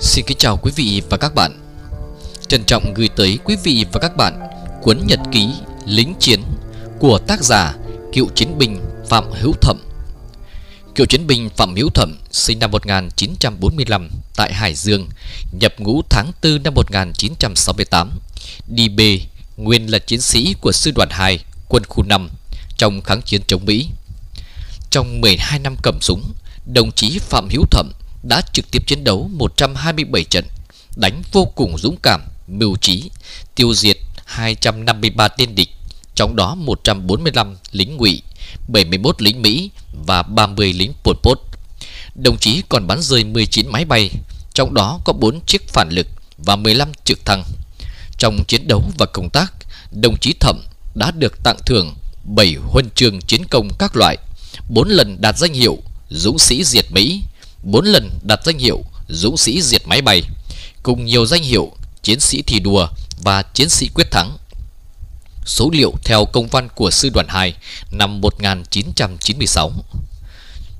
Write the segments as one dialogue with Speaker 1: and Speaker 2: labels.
Speaker 1: Xin kính chào quý vị và các bạn Trân trọng gửi tới quý vị và các bạn Cuốn nhật ký Lính Chiến Của tác giả cựu chiến binh Phạm Hữu Thẩm Cựu chiến binh Phạm Hữu Thẩm sinh năm 1945 tại Hải Dương Nhập ngũ tháng 4 năm 1968 Đi B, nguyên là chiến sĩ của Sư đoàn 2, quân khu 5 Trong kháng chiến chống Mỹ Trong 12 năm cầm súng, đồng chí Phạm Hữu Thẩm đã trực tiếp chiến đấu 127 trận, đánh vô cùng dũng cảm, mưu trí, tiêu diệt 253 tên địch, trong đó 145 lính ngụy, 71 lính Mỹ và 30 lính Pol Pot. Đồng chí còn bắn rơi 19 máy bay, trong đó có 4 chiếc phản lực và 15 trực thăng. Trong chiến đấu và công tác, đồng chí Thẩm đã được tặng thưởng 7 huân chương chiến công các loại, 4 lần đạt danh hiệu Dũng sĩ diệt Mỹ, 4 lần đạt danh hiệu Dũng sĩ diệt máy bay, cùng nhiều danh hiệu Chiến sĩ thi đua và Chiến sĩ quyết thắng. Số liệu theo công văn của Sư đoàn 2 năm 1996.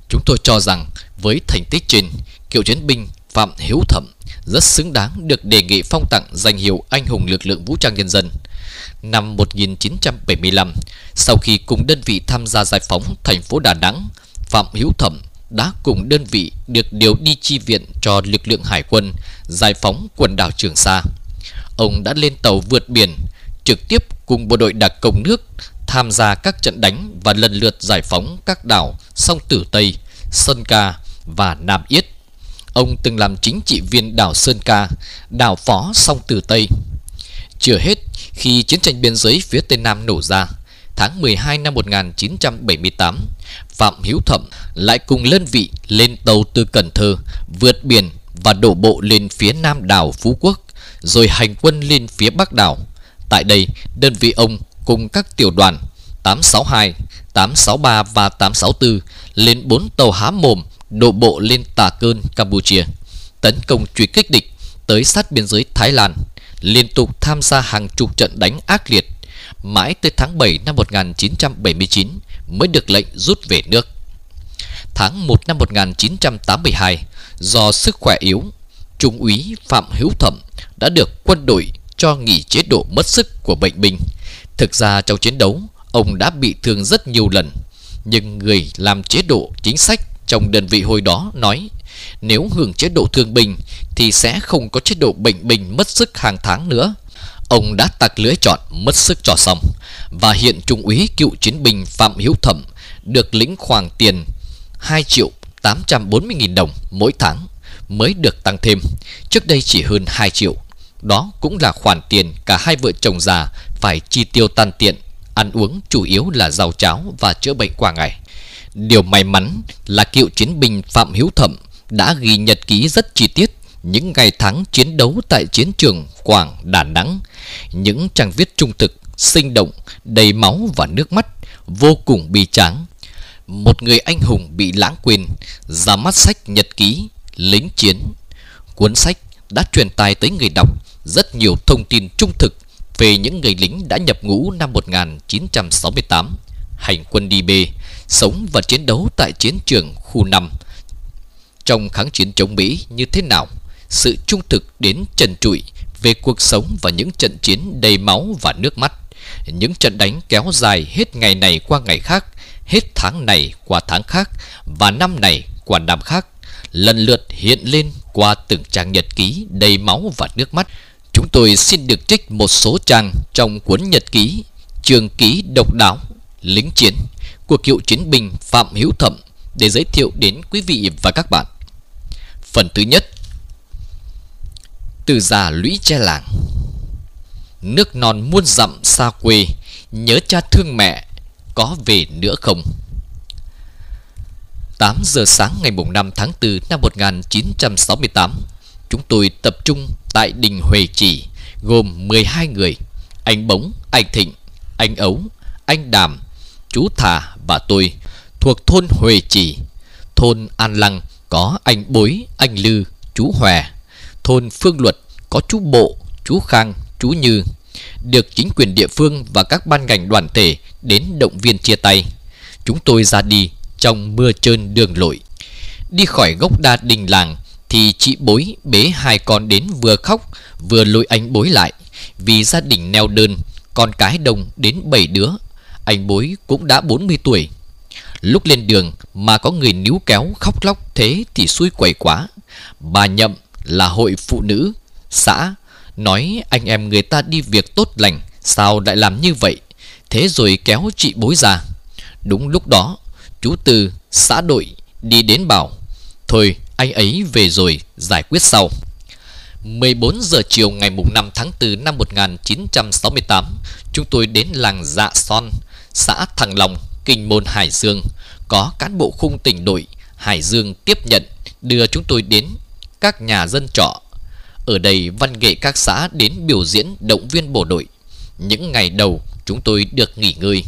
Speaker 1: Chúng tôi cho rằng với thành tích trên, cựu chiến binh Phạm Hiếu Thẩm rất xứng đáng được đề nghị phong tặng danh hiệu Anh hùng lực lượng vũ trang nhân dân. Năm 1975, sau khi cùng đơn vị tham gia giải phóng thành phố Đà Nẵng, Phạm Hiếu Thẩm đã cùng đơn vị được điều đi chi viện cho lực lượng hải quân giải phóng quần đảo Trường Sa. Ông đã lên tàu vượt biển, trực tiếp cùng bộ đội đặc công nước tham gia các trận đánh và lần lượt giải phóng các đảo sông Tử Tây, Sơn Ca và Nam Yết. Ông từng làm chính trị viên đảo Sơn Ca, đảo phó sông Tử Tây. Chưa hết, khi chiến tranh biên giới phía Tây Nam nổ ra, tháng 12 năm 1978, Phạm Hiếu Thẩm lại cùng lên vị lên tàu từ Cần Thơ, vượt biển và đổ bộ lên phía nam đảo Phú Quốc, rồi hành quân lên phía bắc đảo. Tại đây, đơn vị ông cùng các tiểu đoàn 862, 863 và 864 lên 4 tàu há mồm đổ bộ lên Tà Cơn, Campuchia, tấn công truy kích địch tới sát biên giới Thái Lan, liên tục tham gia hàng chục trận đánh ác liệt mãi tới tháng 7 năm 1979 mới được lệnh rút về nước. Tháng 1 năm 1982, do sức khỏe yếu, Trung úy Phạm Hữu Thẩm đã được quân đội cho nghỉ chế độ mất sức của bệnh binh. Thực ra trong chiến đấu, ông đã bị thương rất nhiều lần. Nhưng người làm chế độ chính sách trong đơn vị hồi đó nói nếu hưởng chế độ thương binh thì sẽ không có chế độ bệnh binh mất sức hàng tháng nữa. Ông đã tặc lưới chọn mất sức cho xong Và hiện Trung úy cựu chiến binh Phạm Hiếu Thẩm Được lĩnh khoản tiền 2 triệu 840 nghìn đồng mỗi tháng mới được tăng thêm Trước đây chỉ hơn 2 triệu Đó cũng là khoản tiền cả hai vợ chồng già phải chi tiêu tan tiện Ăn uống chủ yếu là rau cháo và chữa bệnh qua ngày Điều may mắn là cựu chiến binh Phạm Hiếu Thẩm đã ghi nhật ký rất chi tiết những ngày tháng chiến đấu tại chiến trường Quảng, Đà Nẵng, những trang viết trung thực, sinh động, đầy máu và nước mắt, vô cùng bi tráng. Một người anh hùng bị lãng quên, ra mắt sách nhật ký, lính chiến. Cuốn sách đã truyền tài tới người đọc rất nhiều thông tin trung thực về những người lính đã nhập ngũ năm 1968, hành quân đi bê, sống và chiến đấu tại chiến trường khu 5 trong kháng chiến chống Mỹ như thế nào sự trung thực đến trần trụi về cuộc sống và những trận chiến đầy máu và nước mắt, những trận đánh kéo dài hết ngày này qua ngày khác, hết tháng này qua tháng khác và năm này qua năm khác, lần lượt hiện lên qua từng trang nhật ký đầy máu và nước mắt. Chúng tôi xin được trích một số trang trong cuốn nhật ký Trường ký độc đáo Lính chiến của cựu chiến binh Phạm Hữu Thẩm để giới thiệu đến quý vị và các bạn. Phần thứ nhất từ già lũy che làng nước non muôn dặm xa quê nhớ cha thương mẹ có về nữa không 8 giờ sáng ngày mùng 5 tháng 4 năm 1968, chúng tôi tập trung tại đình Huệ Chỉ, gồm 12 người, anh Bống, anh Thịnh, anh Ấu, anh Đàm, chú Thà và tôi, thuộc thôn Huệ Chỉ. Thôn An Lăng có anh Bối, anh Lư, chú Hòe, thôn Phương Luật có chú Bộ, chú Khang, chú Như được chính quyền địa phương và các ban ngành đoàn thể đến động viên chia tay. Chúng tôi ra đi trong mưa trơn đường lội. Đi khỏi gốc đa đình làng thì chị bối bế hai con đến vừa khóc vừa lôi anh bối lại vì gia đình neo đơn, con cái đông đến 7 đứa. Anh bối cũng đã 40 tuổi. Lúc lên đường mà có người níu kéo khóc lóc thế thì xui quẩy quá. Bà nhậm là hội phụ nữ, xã, nói anh em người ta đi việc tốt lành, sao lại làm như vậy? Thế rồi kéo chị bối ra. Đúng lúc đó, chú Tư, xã đội, đi đến bảo, thôi anh ấy về rồi, giải quyết sau. 14 giờ chiều ngày 5 tháng 4 năm 1968, chúng tôi đến làng Dạ Son, xã Thằng Lòng, Kinh Môn Hải Dương. Có cán bộ khung tỉnh đội Hải Dương tiếp nhận, đưa chúng tôi đến các nhà dân trọ. Ở đây văn nghệ các xã đến biểu diễn động viên bộ đội. Những ngày đầu chúng tôi được nghỉ ngơi.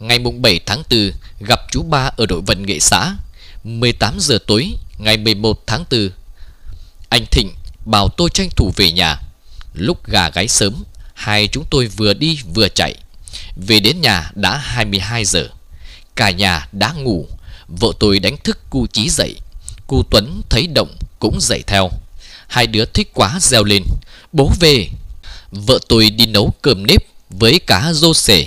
Speaker 1: Ngày mùng 7 tháng 4 gặp chú ba ở đội vận nghệ xã. 18 giờ tối ngày 11 tháng 4 anh Thịnh bảo tôi tranh thủ về nhà. Lúc gà gáy sớm, hai chúng tôi vừa đi vừa chạy. Về đến nhà đã 22 giờ. Cả nhà đã ngủ, vợ tôi đánh thức cu trí dậy. Cu Tuấn thấy động cũng dậy theo. Hai đứa thích quá reo lên. Bố về. Vợ tôi đi nấu cơm nếp với cá rô sể.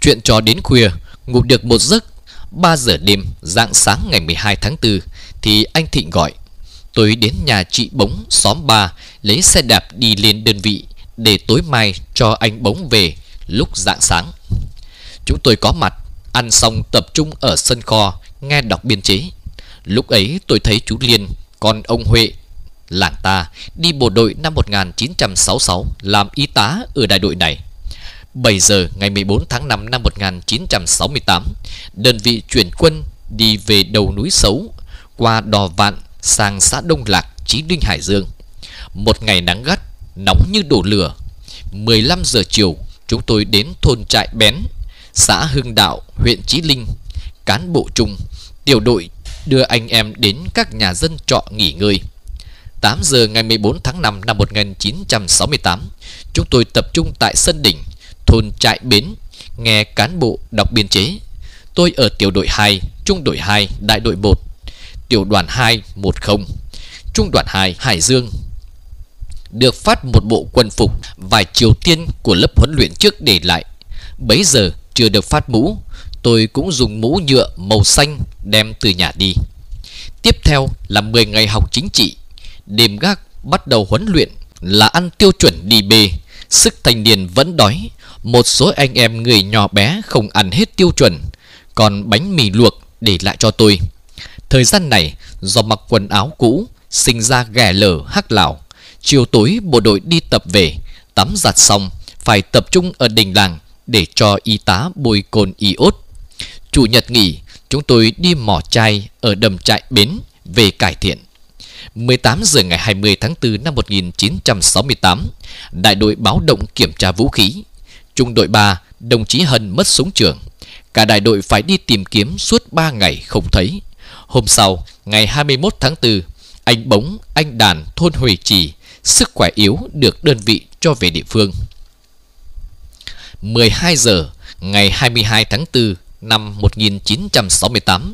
Speaker 1: Chuyện trò đến khuya, ngủ được một giấc. 3 giờ đêm, dạng sáng ngày 12 tháng 4 thì anh Thịnh gọi. Tôi đến nhà chị Bống xóm 3 lấy xe đạp đi lên đơn vị để tối mai cho anh Bống về lúc dạng sáng. Chúng tôi có mặt, ăn xong tập trung ở sân kho nghe đọc biên chế. Lúc ấy tôi thấy chú Liên còn ông Huệ, làng ta, đi bộ đội năm 1966 làm y tá ở đại đội này. 7 giờ ngày 14 tháng 5 năm 1968, đơn vị chuyển quân đi về đầu núi xấu qua Đò Vạn sang xã Đông Lạc, Chí Linh Hải Dương. Một ngày nắng gắt, nóng như đổ lửa. 15 giờ chiều, chúng tôi đến thôn trại Bén, xã Hưng Đạo, huyện Chí Linh. Cán bộ trung, tiểu đội đưa anh em đến các nhà dân trọ nghỉ ngơi. 8 giờ ngày 14 tháng 5 năm 1968, chúng tôi tập trung tại Sân Đỉnh, thôn Trại Bến, nghe cán bộ đọc biên chế. Tôi ở tiểu đội 2, trung đội 2, đại đội 1, tiểu đoàn 2, 10, trung đoàn 2, Hải Dương. Được phát một bộ quân phục vài chiều tiên của lớp huấn luyện trước để lại. Bấy giờ chưa được phát mũ, tôi cũng dùng mũ nhựa màu xanh đem từ nhà đi. Tiếp theo là 10 ngày học chính trị. Đêm gác bắt đầu huấn luyện là ăn tiêu chuẩn đi bê. Sức thành niên vẫn đói. Một số anh em người nhỏ bé không ăn hết tiêu chuẩn. Còn bánh mì luộc để lại cho tôi. Thời gian này do mặc quần áo cũ, sinh ra ghẻ lở hắc lão. Chiều tối bộ đội đi tập về, tắm giặt xong phải tập trung ở đình làng để cho y tá bôi cồn iốt Chủ nhật nghỉ, chúng tôi đi mỏ chai ở đầm trại bến về cải thiện. 18 giờ ngày 20 tháng 4 năm 1968, đại đội báo động kiểm tra vũ khí. Trung đội 3, đồng chí Hân mất súng trường. Cả đại đội phải đi tìm kiếm suốt 3 ngày không thấy. Hôm sau, ngày 21 tháng 4, anh Bống, anh Đàn, thôn Huệ Trì, sức khỏe yếu được đơn vị cho về địa phương. 12 giờ ngày 22 tháng 4, năm 1968,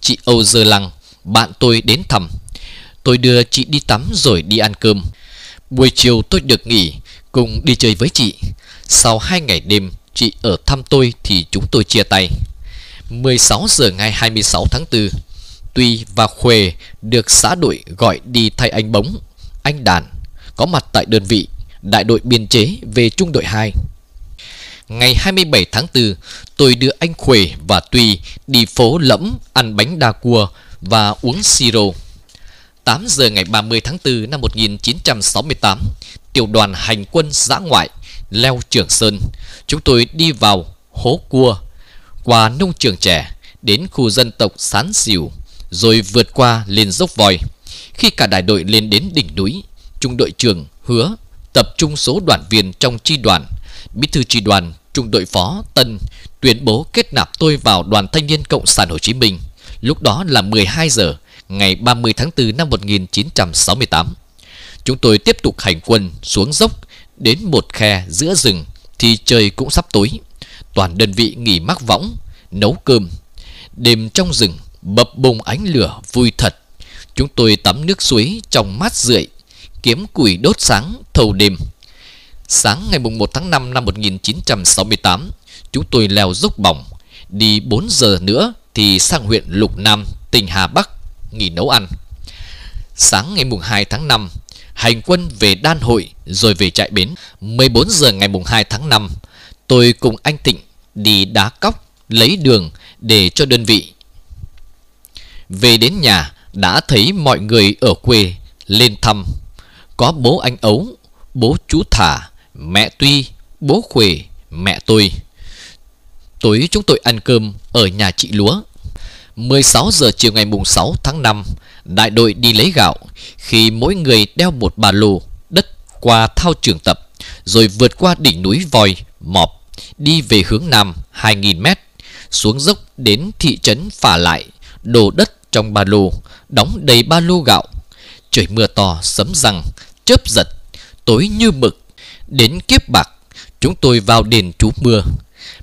Speaker 1: chị Âu Dơ Lăng, bạn tôi đến thăm. Tôi đưa chị đi tắm rồi đi ăn cơm. Buổi chiều tôi được nghỉ, cùng đi chơi với chị. Sau hai ngày đêm, chị ở thăm tôi thì chúng tôi chia tay. 16 giờ ngày 26 tháng 4, Tuy và Khuê được xã đội gọi đi thay anh bống, anh Đàn, có mặt tại đơn vị, đại đội biên chế về trung đội 2 ngày 27 tháng 4, tôi đưa anh Khuê và Tuy đi phố Lẫm ăn bánh đa cua và uống siro. 8 giờ ngày 30 tháng 4 năm 1968, tiểu đoàn hành quân giã ngoại leo Trường Sơn. Chúng tôi đi vào hố cua, qua nông trường trẻ, đến khu dân tộc Sán Xỉu, rồi vượt qua lên dốc vòi. Khi cả đại đội lên đến đỉnh núi, trung đội trưởng hứa tập trung số đoàn viên trong chi đoàn. Bí thư chi đoàn Trung đội phó Tân tuyên bố kết nạp tôi vào Đoàn Thanh niên Cộng sản Hồ Chí Minh. Lúc đó là 12 giờ ngày 30 tháng 4 năm 1968. Chúng tôi tiếp tục hành quân xuống dốc đến một khe giữa rừng thì trời cũng sắp tối. Toàn đơn vị nghỉ mắc võng, nấu cơm. Đêm trong rừng bập bùng ánh lửa vui thật. Chúng tôi tắm nước suối trong mát rượi, kiếm củi đốt sáng thâu đêm. Sáng ngày 1 tháng 5 năm 1968, chúng tôi leo dốc bỏng, đi 4 giờ nữa thì sang huyện Lục Nam, tỉnh Hà Bắc, nghỉ nấu ăn. Sáng ngày 2 tháng 5, hành quân về Đan Hội rồi về trại bến. 14 giờ ngày 2 tháng 5, tôi cùng anh Tịnh đi đá cóc lấy đường để cho đơn vị. Về đến nhà đã thấy mọi người ở quê lên thăm. Có bố anh Ấu, bố chú Thả, mẹ tuy, bố khuề, mẹ tôi. Tối chúng tôi ăn cơm ở nhà chị Lúa. 16 giờ chiều ngày mùng 6 tháng 5, đại đội đi lấy gạo khi mỗi người đeo một ba lô đất qua thao trường tập rồi vượt qua đỉnh núi Vòi, Mọp, đi về hướng nam 2.000 mét, xuống dốc đến thị trấn Phả Lại, đổ đất trong ba lô, đóng đầy ba lô gạo. Trời mưa to, sấm răng, chớp giật, tối như mực Đến kiếp bạc, chúng tôi vào đền trú mưa.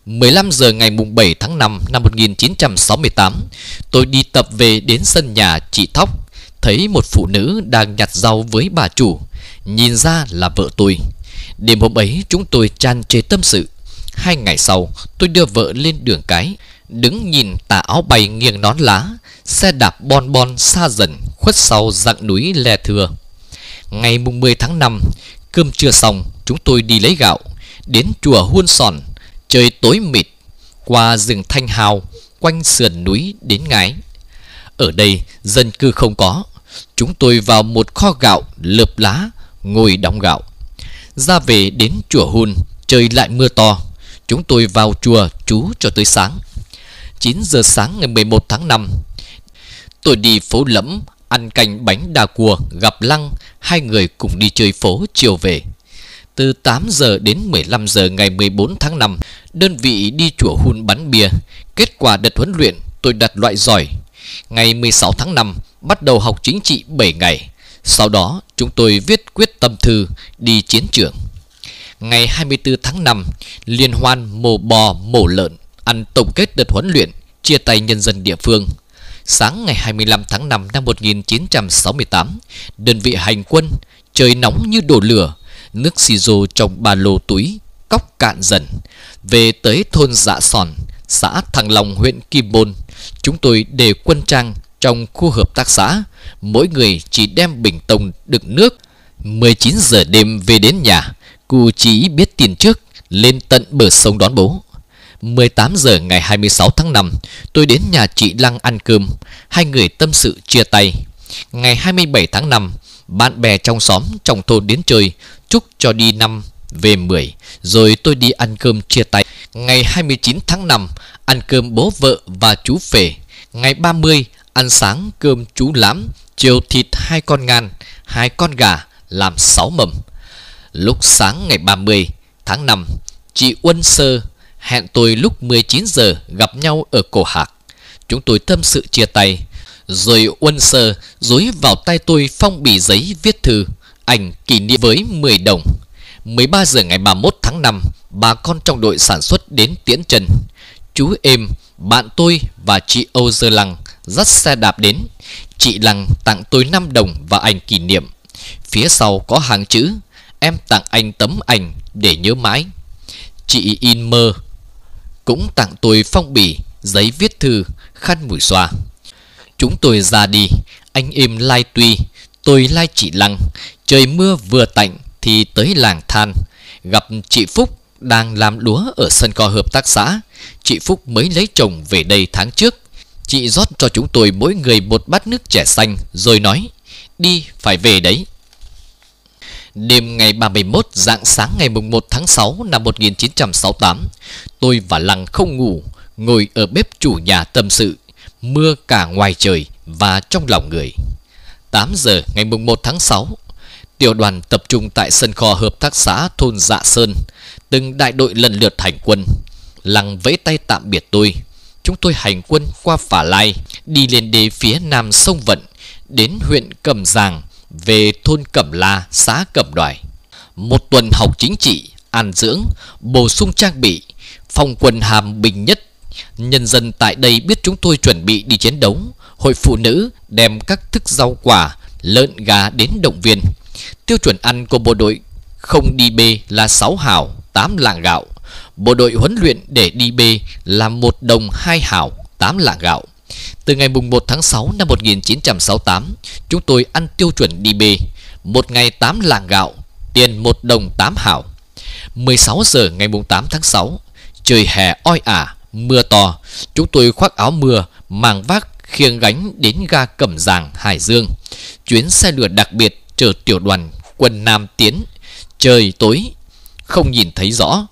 Speaker 1: 15 giờ ngày mùng 7 tháng 5 năm 1968, tôi đi tập về đến sân nhà chị Thóc, thấy một phụ nữ đang nhặt rau với bà chủ, nhìn ra là vợ tôi. Đêm hôm ấy chúng tôi tràn trề tâm sự. Hai ngày sau, tôi đưa vợ lên đường cái, đứng nhìn tà áo bay nghiêng nón lá, xe đạp bon bon xa dần khuất sau dặn núi Le Thừa. Ngày mùng 10 tháng 5, Cơm chưa xong, chúng tôi đi lấy gạo, đến chùa Huôn Sòn, trời tối mịt, qua rừng Thanh Hào, quanh sườn núi đến Ngái. Ở đây, dân cư không có. Chúng tôi vào một kho gạo lợp lá, ngồi đóng gạo. Ra về đến chùa Hun, trời lại mưa to. Chúng tôi vào chùa trú cho tới sáng. 9 giờ sáng ngày 11 tháng 5, tôi đi phố Lẫm Ăn canh bánh đa cua gặp Lăng Hai người cùng đi chơi phố chiều về Từ 8 giờ đến 15 giờ ngày 14 tháng 5 Đơn vị đi chùa hun bắn bia Kết quả đợt huấn luyện tôi đặt loại giỏi Ngày 16 tháng 5 bắt đầu học chính trị 7 ngày Sau đó chúng tôi viết quyết tâm thư đi chiến trường Ngày 24 tháng 5 Liên hoan mổ bò mổ lợn Ăn tổng kết đợt huấn luyện Chia tay nhân dân địa phương Sáng ngày 25 tháng 5 năm 1968, đơn vị hành quân, trời nóng như đổ lửa, nước xì rô trong ba lô túi, cóc cạn dần. Về tới thôn Dạ Sòn, xã Thăng Long huyện Kim Bôn, chúng tôi để quân trang trong khu hợp tác xã, mỗi người chỉ đem bình tông đựng nước. 19 giờ đêm về đến nhà, cụ chỉ biết tiền trước, lên tận bờ sông đón bố. 18 giờ ngày 26 tháng 5, tôi đến nhà chị Lăng ăn cơm, hai người tâm sự chia tay. Ngày 27 tháng 5, bạn bè trong xóm trong thôn đến chơi, chúc cho đi năm về 10, rồi tôi đi ăn cơm chia tay. Ngày 29 tháng 5, ăn cơm bố vợ và chú Phể. Ngày 30, ăn sáng cơm chú Lãm, chiều thịt hai con ngan, hai con gà, làm sáu mầm. Lúc sáng ngày 30 tháng 5, chị Uân Sơ Hẹn tôi lúc 19 giờ gặp nhau ở cổ hạc. Chúng tôi tâm sự chia tay. Rồi Uân Sơ dối vào tay tôi phong bì giấy viết thư, ảnh kỷ niệm với 10 đồng. 13 giờ ngày 31 tháng 5, bà con trong đội sản xuất đến Tiễn Trần. Chú Êm, bạn tôi và chị Âu Dơ Lăng dắt xe đạp đến. Chị Lăng tặng tôi 5 đồng và ảnh kỷ niệm. Phía sau có hàng chữ Em tặng anh tấm ảnh để nhớ mãi Chị in mơ cũng tặng tôi phong bì, giấy viết thư, khăn mùi xoa. Chúng tôi ra đi, anh em lai tuy, tôi lai chị lăng, trời mưa vừa tạnh thì tới làng than, gặp chị Phúc đang làm lúa ở sân co hợp tác xã. Chị Phúc mới lấy chồng về đây tháng trước. Chị rót cho chúng tôi mỗi người một bát nước trẻ xanh rồi nói, đi phải về đấy. Đêm ngày 31 dạng sáng ngày mùng 1 tháng 6 năm 1968, tôi và Lăng không ngủ, ngồi ở bếp chủ nhà tâm sự, mưa cả ngoài trời và trong lòng người. 8 giờ ngày mùng 1 tháng 6, tiểu đoàn tập trung tại sân kho hợp tác xã thôn Dạ Sơn, từng đại đội lần lượt hành quân. Lăng vẫy tay tạm biệt tôi. Chúng tôi hành quân qua Phả Lai, đi lên đế phía nam sông Vận, đến huyện Cẩm Giàng, về thôn Cẩm La, xã Cẩm Đoài. Một tuần học chính trị, an dưỡng, bổ sung trang bị, phòng quân hàm bình nhất. Nhân dân tại đây biết chúng tôi chuẩn bị đi chiến đấu, hội phụ nữ đem các thức rau quả, lợn gà đến động viên. Tiêu chuẩn ăn của bộ đội không đi bê là 6 hào, 8 lạng gạo. Bộ đội huấn luyện để đi bê là một đồng hai hào, 8 lạng gạo. Từ ngày mùng 1 tháng 6 năm 1968, chúng tôi ăn tiêu chuẩn DB một ngày 8 làng gạo, tiền 1 đồng 8 hảo. 16 giờ ngày mùng 8 tháng 6, trời hè oi ả, mưa to, chúng tôi khoác áo mưa, mang vác khiêng gánh đến ga Cẩm Giàng, Hải Dương. Chuyến xe lửa đặc biệt chở tiểu đoàn quân Nam tiến, trời tối, không nhìn thấy rõ.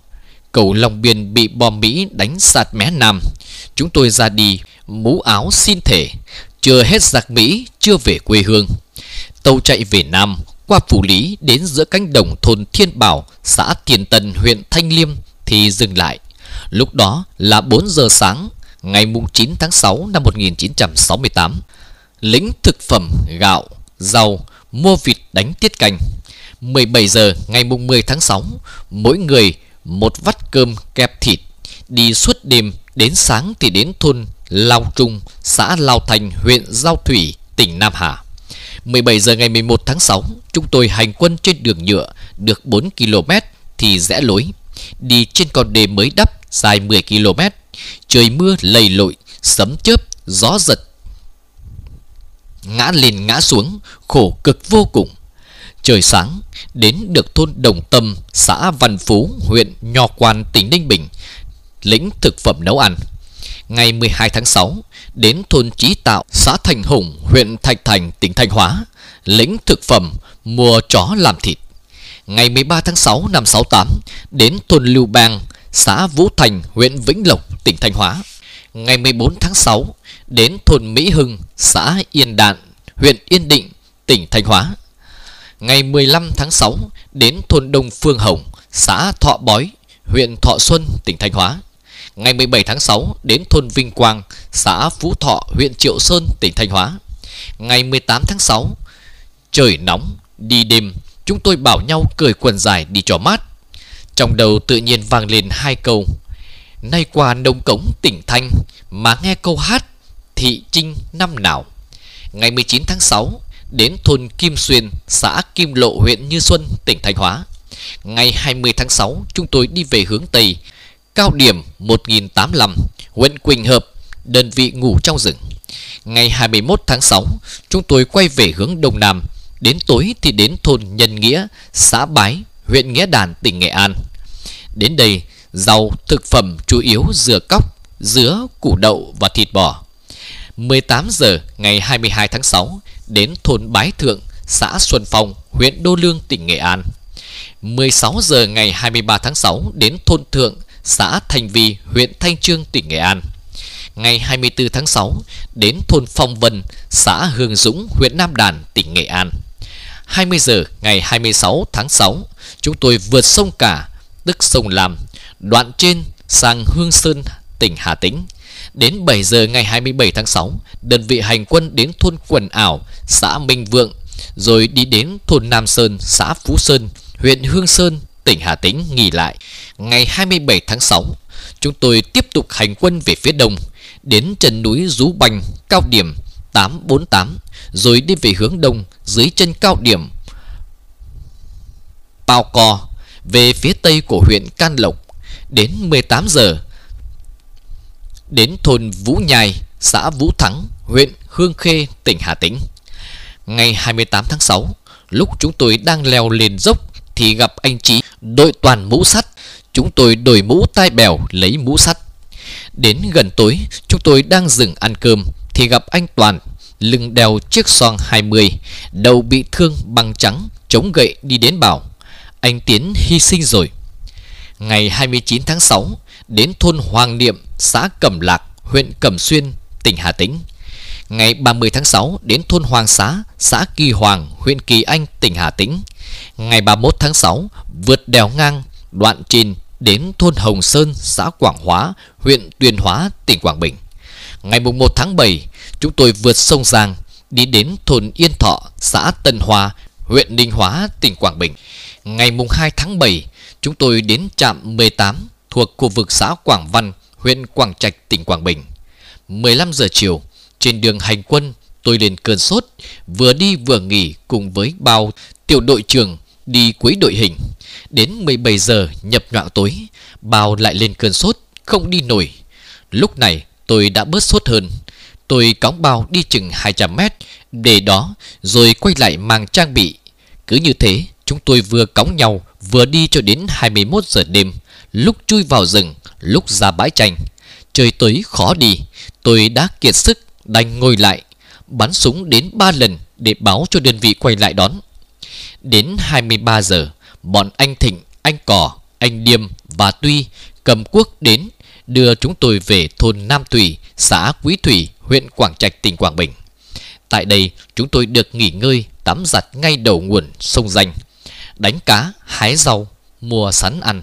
Speaker 1: Cầu Long Biên bị bom Mỹ đánh sạt mé Nam. Chúng tôi ra đi mũ áo xin thể, chưa hết giặc Mỹ, chưa về quê hương. Tàu chạy về Nam, qua Phủ Lý đến giữa cánh đồng thôn Thiên Bảo, xã Tiền Tân, huyện Thanh Liêm thì dừng lại. Lúc đó là 4 giờ sáng, ngày 9 tháng 6 năm 1968. Lĩnh thực phẩm gạo, rau, mua vịt đánh tiết canh. 17 giờ ngày 10 tháng 6, mỗi người một vắt cơm kẹp thịt, đi suốt đêm đến sáng thì đến thôn Lao Trung, xã Lao Thành, huyện Giao Thủy, tỉnh Nam Hà. 17 giờ ngày 11 tháng 6, chúng tôi hành quân trên đường nhựa được 4 km thì rẽ lối, đi trên con đê mới đắp dài 10 km. Trời mưa lầy lội, sấm chớp, gió giật. Ngã lên ngã xuống, khổ cực vô cùng. Trời sáng, đến được thôn Đồng Tâm, xã Văn Phú, huyện Nho Quan, tỉnh Ninh Bình, lĩnh thực phẩm nấu ăn ngày 12 tháng 6 đến thôn Chí Tạo, xã Thành Hùng, huyện Thạch Thành, tỉnh Thanh Hóa, lĩnh thực phẩm mua chó làm thịt. Ngày 13 tháng 6 năm 68 đến thôn Lưu Bang, xã Vũ Thành, huyện Vĩnh Lộc, tỉnh Thanh Hóa. Ngày 14 tháng 6 đến thôn Mỹ Hưng, xã Yên Đạn, huyện Yên Định, tỉnh Thanh Hóa. Ngày 15 tháng 6 đến thôn Đông Phương Hồng, xã Thọ Bói, huyện Thọ Xuân, tỉnh Thanh Hóa ngày 17 tháng 6 đến thôn Vinh Quang, xã Phú Thọ, huyện Triệu Sơn, tỉnh Thanh Hóa. Ngày 18 tháng 6, trời nóng, đi đêm, chúng tôi bảo nhau cởi quần dài đi cho mát. Trong đầu tự nhiên vang lên hai câu. Nay qua nông cống tỉnh Thanh mà nghe câu hát Thị Trinh năm nào. Ngày 19 tháng 6, đến thôn Kim Xuyên, xã Kim Lộ, huyện Như Xuân, tỉnh Thanh Hóa. Ngày 20 tháng 6, chúng tôi đi về hướng Tây, Cao điểm 1085, huyện Quỳnh Hợp, đơn vị ngủ trong rừng. Ngày 21 tháng 6, chúng tôi quay về hướng Đông Nam, đến tối thì đến thôn Nhân Nghĩa, xã Bái, huyện Nghĩa Đàn, tỉnh Nghệ An. Đến đây, rau, thực phẩm chủ yếu dừa cóc, dứa, củ đậu và thịt bò. 18 giờ ngày 22 tháng 6 đến thôn Bái Thượng, xã Xuân Phong, huyện Đô Lương, tỉnh Nghệ An. 16 giờ ngày 23 tháng 6 đến thôn Thượng, xã Thanh Vi, huyện Thanh Trương, tỉnh Nghệ An. Ngày 24 tháng 6, đến thôn Phong Vân, xã Hương Dũng, huyện Nam Đàn, tỉnh Nghệ An. 20 giờ ngày 26 tháng 6, chúng tôi vượt sông Cả, tức sông Lam, đoạn trên sang Hương Sơn, tỉnh Hà Tĩnh. Đến 7 giờ ngày 27 tháng 6, đơn vị hành quân đến thôn Quần Ảo, xã Minh Vượng, rồi đi đến thôn Nam Sơn, xã Phú Sơn, huyện Hương Sơn, tỉnh Hà Tĩnh nghỉ lại, ngày 27 tháng 6, chúng tôi tiếp tục hành quân về phía đông, đến chân núi Rú Bành cao điểm 848, rồi đi về hướng đông dưới chân cao điểm Pao Co, về phía tây của huyện Can Lộc. Đến 18 giờ, đến thôn Vũ Nhai, xã Vũ Thắng, huyện Hương Khê, tỉnh Hà Tĩnh. Ngày 28 tháng 6, lúc chúng tôi đang leo lên dốc thì gặp anh chí đội toàn mũ sắt. Chúng tôi đổi mũ tai bèo lấy mũ sắt. Đến gần tối, chúng tôi đang dừng ăn cơm thì gặp anh Toàn, lưng đeo chiếc xoang 20, đầu bị thương bằng trắng, chống gậy đi đến bảo. Anh Tiến hy sinh rồi. Ngày 29 tháng 6, đến thôn Hoàng Niệm, xã Cẩm Lạc, huyện Cẩm Xuyên, tỉnh Hà Tĩnh. Ngày 30 tháng 6 đến thôn Hoàng Xá, xã Kỳ Hoàng, huyện Kỳ Anh, tỉnh Hà Tĩnh. Ngày 31 tháng 6, vượt đèo ngang đoạn trình đến thôn Hồng Sơn, xã Quảng Hóa, huyện Tuyên Hóa, tỉnh Quảng Bình. Ngày 1 tháng 7, chúng tôi vượt sông Giang đi đến thôn Yên Thọ, xã Tân Hòa, huyện Ninh Hóa, tỉnh Quảng Bình. Ngày 2 tháng 7, chúng tôi đến trạm 18 thuộc khu vực xã Quảng Văn, huyện Quảng Trạch, tỉnh Quảng Bình. 15 giờ chiều, trên đường hành quân Tôi lên cơn sốt, vừa đi vừa nghỉ cùng với bao tiểu đội trưởng đi quấy đội hình. Đến 17 giờ nhập nhọạng tối, bao lại lên cơn sốt, không đi nổi. Lúc này tôi đã bớt sốt hơn. Tôi cõng bao đi chừng 200 mét để đó rồi quay lại mang trang bị. Cứ như thế, chúng tôi vừa cõng nhau vừa đi cho đến 21 giờ đêm, lúc chui vào rừng, lúc ra bãi chanh. Trời tối khó đi, tôi đã kiệt sức đành ngồi lại bắn súng đến 3 lần để báo cho đơn vị quay lại đón. Đến 23 giờ, bọn anh Thịnh, anh Cỏ, anh Điềm và Tuy cầm cuốc đến đưa chúng tôi về thôn Nam Thủy, xã Quý Thủy, huyện Quảng Trạch, tỉnh Quảng Bình. Tại đây, chúng tôi được nghỉ ngơi, tắm giặt ngay đầu nguồn sông Danh, đánh cá, hái rau, mua sắn ăn.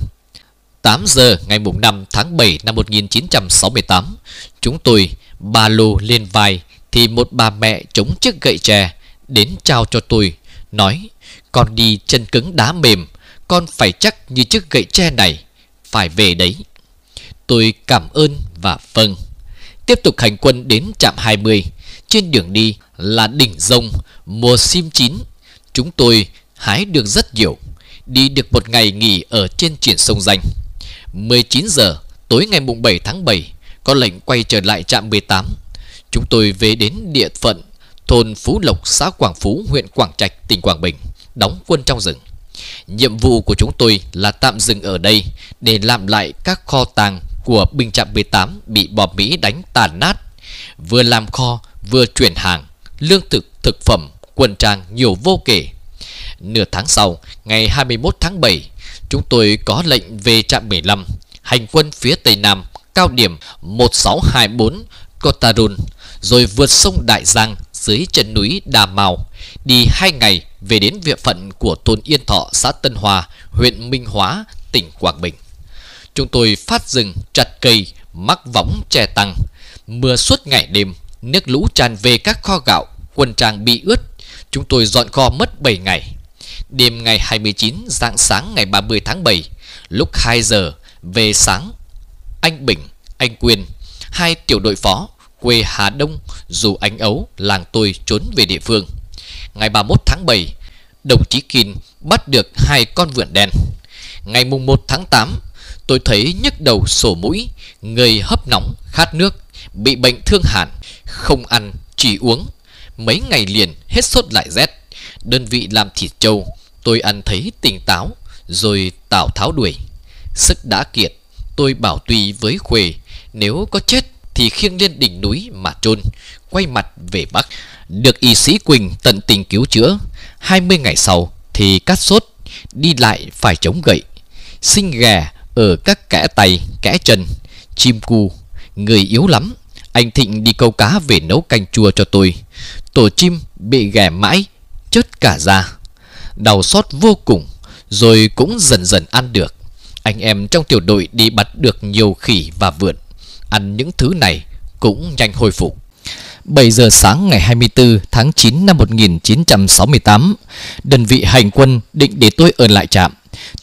Speaker 1: 8 giờ ngày mùng 5 tháng 7 năm 1968, chúng tôi ba lô lên vai thì một bà mẹ chống chiếc gậy tre Đến trao cho tôi Nói Con đi chân cứng đá mềm Con phải chắc như chiếc gậy tre này Phải về đấy Tôi cảm ơn và vâng Tiếp tục hành quân đến trạm 20 Trên đường đi là đỉnh rồng Mùa sim chín Chúng tôi hái được rất nhiều Đi được một ngày nghỉ ở trên triển sông danh 19 giờ tối ngày mùng 7 tháng 7 Có lệnh quay trở lại trạm 18 Chúng tôi về đến địa phận thôn Phú Lộc, xã Quảng Phú, huyện Quảng Trạch, tỉnh Quảng Bình, đóng quân trong rừng. Nhiệm vụ của chúng tôi là tạm dừng ở đây để làm lại các kho tàng của binh trạm 18 bị bom Mỹ đánh tàn nát. Vừa làm kho, vừa chuyển hàng, lương thực, thực phẩm, quần trang nhiều vô kể. Nửa tháng sau, ngày 21 tháng 7, chúng tôi có lệnh về trạm 15, hành quân phía Tây Nam, cao điểm 1624 Cotarun, rồi vượt sông Đại Giang dưới chân núi Đà Mào, đi hai ngày về đến địa phận của thôn Yên Thọ, xã Tân Hòa, huyện Minh Hóa, tỉnh Quảng Bình. Chúng tôi phát rừng, chặt cây, mắc võng che tăng. Mưa suốt ngày đêm, nước lũ tràn về các kho gạo, quân trang bị ướt. Chúng tôi dọn kho mất 7 ngày. Đêm ngày 29, dạng sáng ngày 30 tháng 7, lúc 2 giờ, về sáng, anh Bình, anh Quyên, hai tiểu đội phó quê Hà Đông dù ánh ấu làng tôi trốn về địa phương. Ngày 31 tháng 7, đồng chí Kìn bắt được hai con vượn đen. Ngày mùng 1 tháng 8, tôi thấy nhức đầu sổ mũi, người hấp nóng, khát nước, bị bệnh thương hàn, không ăn, chỉ uống. Mấy ngày liền hết sốt lại rét. Đơn vị làm thịt trâu, tôi ăn thấy tỉnh táo, rồi tảo tháo đuổi. Sức đã kiệt, tôi bảo tùy với Khuê, nếu có chết thì khiêng lên đỉnh núi mà chôn quay mặt về Bắc. Được y sĩ Quỳnh tận tình cứu chữa, 20 ngày sau thì cắt sốt, đi lại phải chống gậy. Sinh gà ở các kẽ tay, kẽ chân, chim cu, người yếu lắm. Anh Thịnh đi câu cá về nấu canh chua cho tôi. Tổ chim bị ghẻ mãi, chết cả da. Đau xót vô cùng, rồi cũng dần dần ăn được. Anh em trong tiểu đội đi bắt được nhiều khỉ và vượn ăn những thứ này cũng nhanh hồi phục. 7 giờ sáng ngày 24 tháng 9 năm 1968, đơn vị hành quân định để tôi ở lại trạm.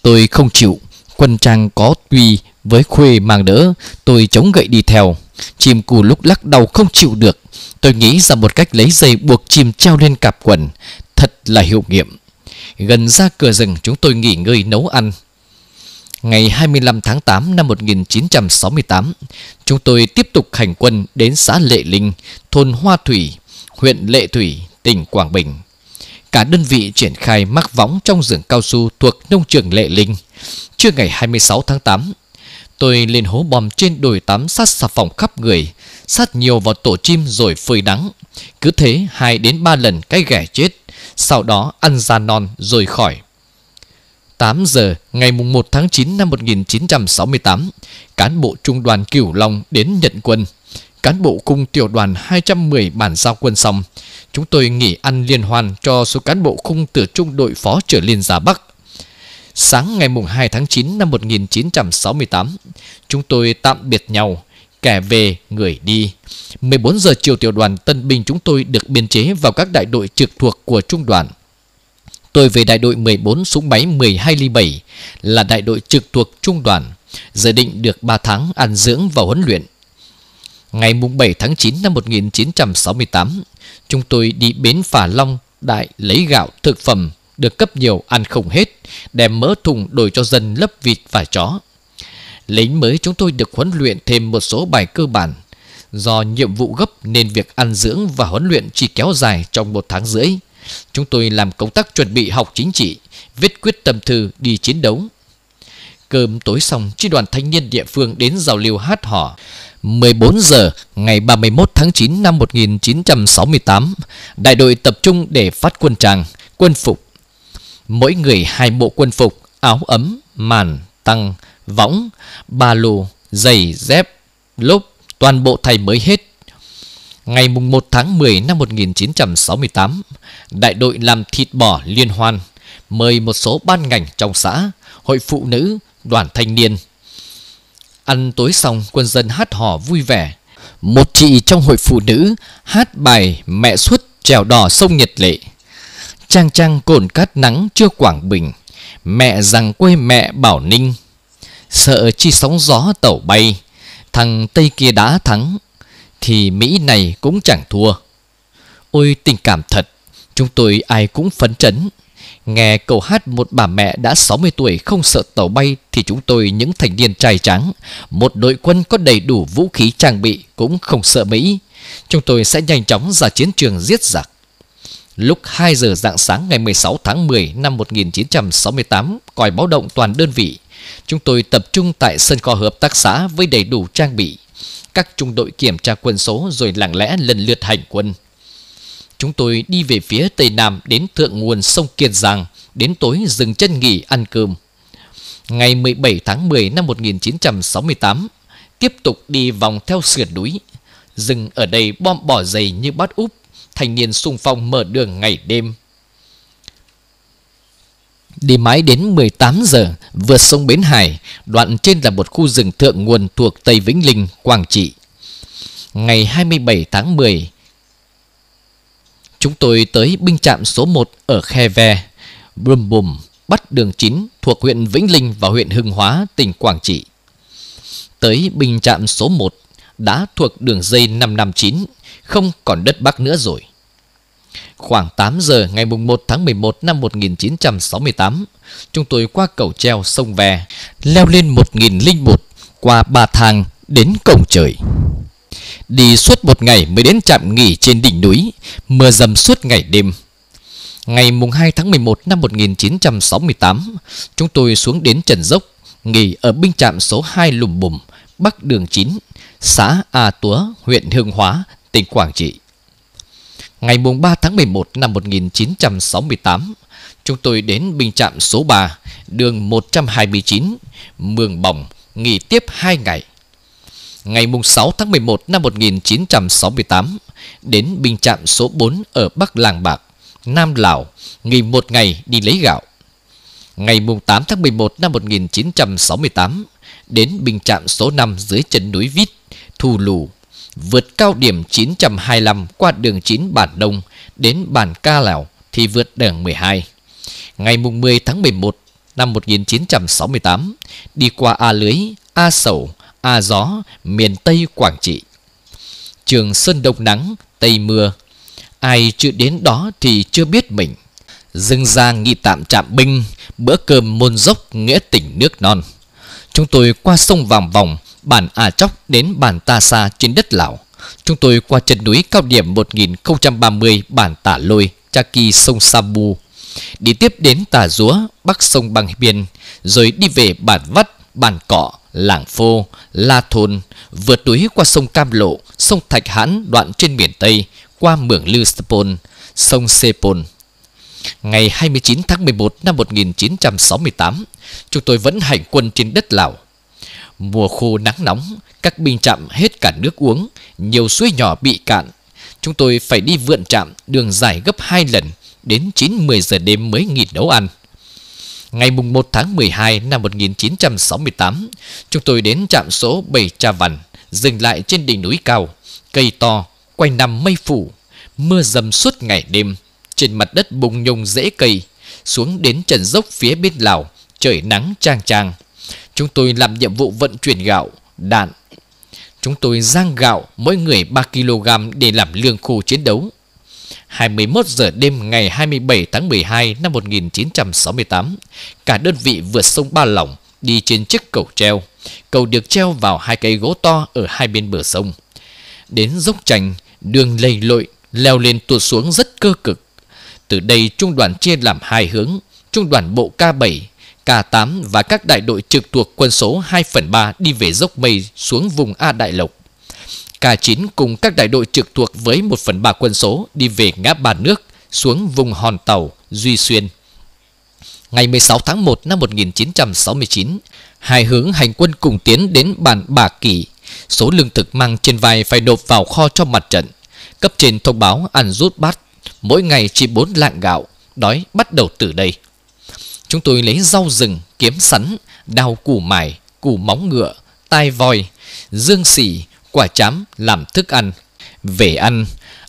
Speaker 1: Tôi không chịu, quân trang có tuy với khuê mang đỡ, tôi chống gậy đi theo. Chim cù lúc lắc đầu không chịu được. Tôi nghĩ ra một cách lấy dây buộc chim treo lên cặp quần. Thật là hiệu nghiệm. Gần ra cửa rừng chúng tôi nghỉ ngơi nấu ăn ngày 25 tháng 8 năm 1968, chúng tôi tiếp tục hành quân đến xã Lệ Linh, thôn Hoa Thủy, huyện Lệ Thủy, tỉnh Quảng Bình. Cả đơn vị triển khai mắc võng trong rừng cao su thuộc nông trường Lệ Linh. Trưa ngày 26 tháng 8, tôi lên hố bom trên đồi tắm sát xà phòng khắp người, sát nhiều vào tổ chim rồi phơi nắng. Cứ thế 2 đến 3 lần cái ghẻ chết, sau đó ăn da non rồi khỏi. 8 giờ ngày 1 tháng 9 năm 1968, cán bộ trung đoàn Cửu Long đến nhận quân. Cán bộ cung tiểu đoàn 210 bản giao quân xong, chúng tôi nghỉ ăn liên hoan cho số cán bộ khung từ trung đội phó trở lên ra Bắc. Sáng ngày mùng 2 tháng 9 năm 1968, chúng tôi tạm biệt nhau, kẻ về người đi. 14 giờ chiều tiểu đoàn tân binh chúng tôi được biên chế vào các đại đội trực thuộc của trung đoàn. Tôi về đại đội 14 súng máy 12 ly 7 là đại đội trực thuộc trung đoàn, dự định được 3 tháng ăn dưỡng và huấn luyện. Ngày 7 tháng 9 năm 1968, chúng tôi đi bến Phà Long Đại lấy gạo thực phẩm được cấp nhiều ăn không hết, đem mỡ thùng đổi cho dân lấp vịt và chó. Lính mới chúng tôi được huấn luyện thêm một số bài cơ bản. Do nhiệm vụ gấp nên việc ăn dưỡng và huấn luyện chỉ kéo dài trong một tháng rưỡi. Chúng tôi làm công tác chuẩn bị học chính trị, viết quyết tâm thư đi chiến đấu. Cơm tối xong, chi đoàn thanh niên địa phương đến giao lưu hát hò. 14 giờ ngày 31 tháng 9 năm 1968, đại đội tập trung để phát quân tràng, quân phục. Mỗi người hai bộ quân phục, áo ấm, màn, tăng, võng, ba lô, giày, dép, lốp, toàn bộ thay mới hết. Ngày 1 tháng 10 năm 1968, đại đội làm thịt bò liên hoan mời một số ban ngành trong xã, hội phụ nữ, đoàn thanh niên. Ăn tối xong, quân dân hát hò vui vẻ. Một chị trong hội phụ nữ hát bài Mẹ xuất trèo đò sông Nhật Lệ. Trang trang cồn cát nắng chưa Quảng Bình, mẹ rằng quê mẹ Bảo Ninh. Sợ chi sóng gió tàu bay, thằng Tây kia đã thắng, thì Mỹ này cũng chẳng thua. Ôi tình cảm thật, chúng tôi ai cũng phấn chấn. Nghe câu hát một bà mẹ đã 60 tuổi không sợ tàu bay thì chúng tôi những thành niên trai trắng, một đội quân có đầy đủ vũ khí trang bị cũng không sợ Mỹ. Chúng tôi sẽ nhanh chóng ra chiến trường giết giặc. Lúc 2 giờ dạng sáng ngày 16 tháng 10 năm 1968, còi báo động toàn đơn vị, chúng tôi tập trung tại sân kho hợp tác xã với đầy đủ trang bị, các trung đội kiểm tra quân số rồi lặng lẽ lần lượt hành quân. Chúng tôi đi về phía Tây Nam đến thượng nguồn sông Kiên Giang, đến tối dừng chân nghỉ ăn cơm. Ngày 17 tháng 10 năm 1968, tiếp tục đi vòng theo sườn núi. dừng ở đây bom bỏ giày như bát úp, thanh niên sung phong mở đường ngày đêm. Đi mãi đến 18 giờ, vượt sông Bến Hải, đoạn trên là một khu rừng thượng nguồn thuộc Tây Vĩnh Linh, Quảng Trị. Ngày 27 tháng 10, chúng tôi tới binh trạm số 1 ở Khe Ve, bùm Bùm, bắt đường 9 thuộc huyện Vĩnh Linh và huyện Hưng Hóa, tỉnh Quảng Trị. Tới binh trạm số 1 đã thuộc đường dây 559, không còn đất Bắc nữa rồi. Khoảng 8 giờ ngày 1 tháng 11 năm 1968, chúng tôi qua cầu treo sông Vè, leo lên 1001 qua ba thang đến cổng trời. Đi suốt một ngày mới đến trạm nghỉ trên đỉnh núi, mưa dầm suốt ngày đêm. Ngày mùng 2 tháng 11 năm 1968, chúng tôi xuống đến Trần Dốc, nghỉ ở binh trạm số 2 Lùm Bùm, Bắc Đường 9, xã A Túa, huyện Hương Hóa, tỉnh Quảng Trị. Ngày 3 tháng 11 năm 1968, chúng tôi đến binh trạm số 3, đường 129, Mường bồng nghỉ tiếp 2 ngày. Ngày 6 tháng 11 năm 1968, đến binh trạm số 4 ở Bắc Làng Bạc, Nam Lào, nghỉ một ngày đi lấy gạo. Ngày 8 tháng 11 năm 1968, đến binh trạm số 5 dưới chân núi Vít, thu Lù, vượt cao điểm 925 qua đường 9 Bản Đông đến Bản Ca Lào thì vượt đường 12. Ngày 10 tháng 11 năm 1968, đi qua A Lưới, A Sầu, A Gió, miền Tây Quảng Trị. Trường Sơn Đông Nắng, Tây Mưa. Ai chưa đến đó thì chưa biết mình. Dưng ra nghi tạm trạm binh, bữa cơm môn dốc nghĩa tỉnh nước non. Chúng tôi qua sông vòng Vòng, bản a à Chóc đến bản Ta Sa trên đất Lào. Chúng tôi qua chân núi cao điểm 1030 bản Tả Lôi, Chaki sông Sabu, đi tiếp đến Tà Dúa, bắc sông băng Biên, rồi đi về bản Vắt, bản Cọ, Làng Phô, La Thôn, vượt núi qua sông Cam Lộ, sông Thạch Hãn đoạn trên biển Tây, qua mường Lư Spon, sông Sepol. Ngày 29 tháng 11 năm 1968, chúng tôi vẫn hành quân trên đất Lào. Mùa khô nắng nóng, các bình trạm hết cả nước uống, nhiều suối nhỏ bị cạn. Chúng tôi phải đi vượn trạm đường dài gấp 2 lần, đến 9-10 giờ đêm mới nghỉ nấu ăn. Ngày mùng 1 tháng 12 năm 1968, chúng tôi đến trạm số 7 Trà Văn, dừng lại trên đỉnh núi cao, cây to, quanh năm mây phủ, mưa dầm suốt ngày đêm, trên mặt đất bùng nhung rễ cây, xuống đến trần dốc phía bên Lào, trời nắng trang trang. Chúng tôi làm nhiệm vụ vận chuyển gạo, đạn. Chúng tôi rang gạo mỗi người 3 kg để làm lương khô chiến đấu. 21 giờ đêm ngày 27 tháng 12 năm 1968, cả đơn vị vượt sông Ba Lòng đi trên chiếc cầu treo. Cầu được treo vào hai cây gỗ to ở hai bên bờ sông. Đến dốc chành, đường lầy lội, leo lên tuột xuống rất cơ cực. Từ đây trung đoàn chia làm hai hướng, trung đoàn bộ K7 K8 và các đại đội trực thuộc quân số 2 phần 3 đi về dốc mây xuống vùng A Đại Lộc. K9 cùng các đại đội trực thuộc với 1 phần 3 quân số đi về ngã ba nước xuống vùng Hòn Tàu, Duy Xuyên. Ngày 16 tháng 1 năm 1969, hai hướng hành quân cùng tiến đến bản Bà Kỳ. Số lương thực mang trên vai phải nộp vào kho cho mặt trận. Cấp trên thông báo ăn rút bát, mỗi ngày chỉ 4 lạng gạo, đói bắt đầu từ đây. Chúng tôi lấy rau rừng, kiếm sắn, đào củ mải, củ móng ngựa, tai voi, dương xỉ, quả chám làm thức ăn. Về ăn,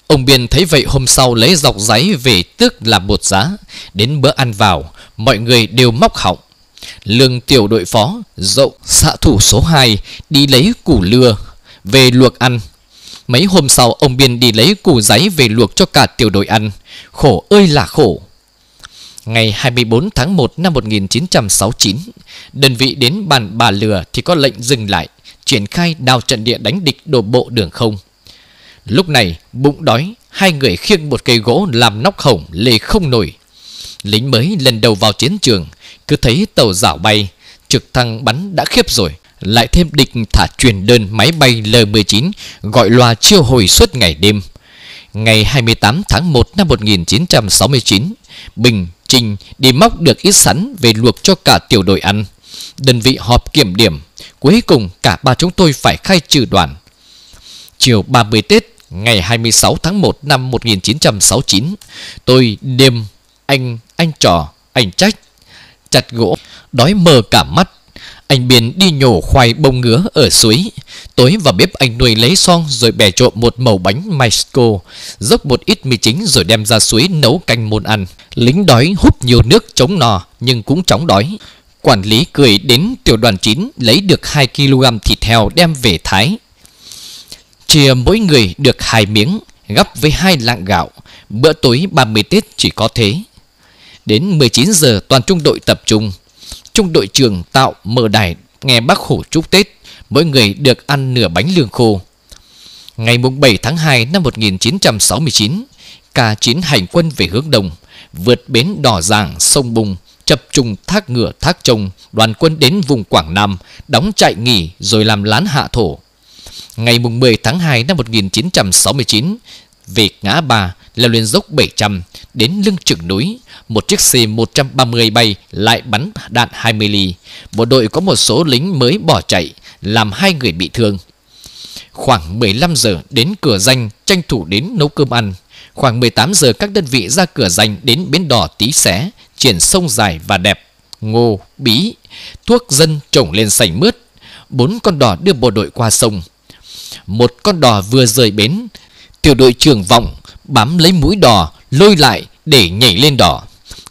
Speaker 1: ông Biên thấy vậy hôm sau lấy dọc giấy về tước làm bột giá. Đến bữa ăn vào, mọi người đều móc họng. Lương tiểu đội phó, dậu, xạ thủ số 2 đi lấy củ lưa, về luộc ăn. Mấy hôm sau ông Biên đi lấy củ giấy về luộc cho cả tiểu đội ăn. Khổ ơi là khổ! Ngày 24 tháng 1 năm 1969, đơn vị đến bàn Bà Lừa thì có lệnh dừng lại, triển khai đào trận địa đánh địch đổ bộ đường không. Lúc này, bụng đói, hai người khiêng một cây gỗ làm nóc hổng lê không nổi. Lính mới lần đầu vào chiến trường, cứ thấy tàu rảo bay, trực thăng bắn đã khiếp rồi. Lại thêm địch thả truyền đơn máy bay L-19 gọi loa chiêu hồi suốt ngày đêm. Ngày 28 tháng 1 năm 1969, Bình trình để móc được ít sắn về luộc cho cả tiểu đội ăn. Đơn vị họp kiểm điểm, cuối cùng cả ba chúng tôi phải khai trừ đoàn. Chiều 30 Tết, ngày 26 tháng 1 năm 1969, tôi đêm anh, anh trò, anh trách, chặt gỗ, đói mờ cả mắt, anh Biên đi nhổ khoai bông ngứa ở suối. Tối vào bếp anh nuôi lấy son rồi bẻ trộn một màu bánh Mexico, dốc một ít mì chính rồi đem ra suối nấu canh môn ăn. Lính đói hút nhiều nước chống no nhưng cũng chóng đói. Quản lý cười đến tiểu đoàn 9 lấy được 2 kg thịt heo đem về Thái. Chia mỗi người được hai miếng, gấp với hai lạng gạo. Bữa tối 30 Tết chỉ có thế. Đến 19 giờ toàn trung đội tập trung, Trung đội trưởng tạo mở đài nghe bác Hổ chúc Tết, mỗi người được ăn nửa bánh lương khô. Ngày 7 tháng 2 năm 1969, cả chín hành quân về hướng Đông, vượt bến Đỏ Giàng, sông Bùng, chập trùng thác ngựa thác trông, đoàn quân đến vùng Quảng Nam, đóng chạy nghỉ rồi làm lán hạ thổ. Ngày 10 tháng 2 năm 1969, về ngã ba leo lên dốc 700, Đến lưng chừng núi, một chiếc C-130 bay lại bắn đạn 20 ly. Bộ đội có một số lính mới bỏ chạy, làm hai người bị thương. Khoảng 15 giờ đến cửa danh tranh thủ đến nấu cơm ăn. Khoảng 18 giờ các đơn vị ra cửa danh đến bến đỏ tí xé, triển sông dài và đẹp, ngô, bí, thuốc dân trồng lên sành mướt. Bốn con đò đưa bộ đội qua sông. Một con đò vừa rời bến, tiểu đội trưởng vọng bám lấy mũi đò lôi lại để nhảy lên đỏ.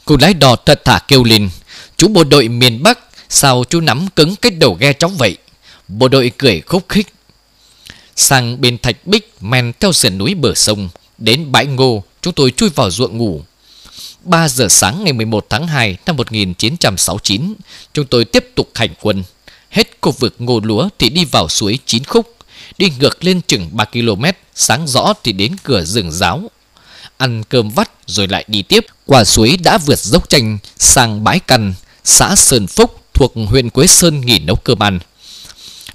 Speaker 1: Cô lái đò thật thả kêu lên, chú bộ đội miền Bắc, sao chú nắm cứng cái đầu ghe chóng vậy? Bộ đội cười khúc khích. Sang bên thạch bích men theo sườn núi bờ sông, đến bãi ngô, chúng tôi chui vào ruộng ngủ. 3 giờ sáng ngày 11 tháng 2 năm 1969, chúng tôi tiếp tục hành quân. Hết khu vực ngô lúa thì đi vào suối Chín Khúc, đi ngược lên chừng 3 km, sáng rõ thì đến cửa rừng giáo ăn cơm vắt rồi lại đi tiếp qua suối đã vượt dốc chanh sang bãi cằn, xã Sơn Phúc thuộc huyện Quế Sơn nghỉ nấu cơm ăn.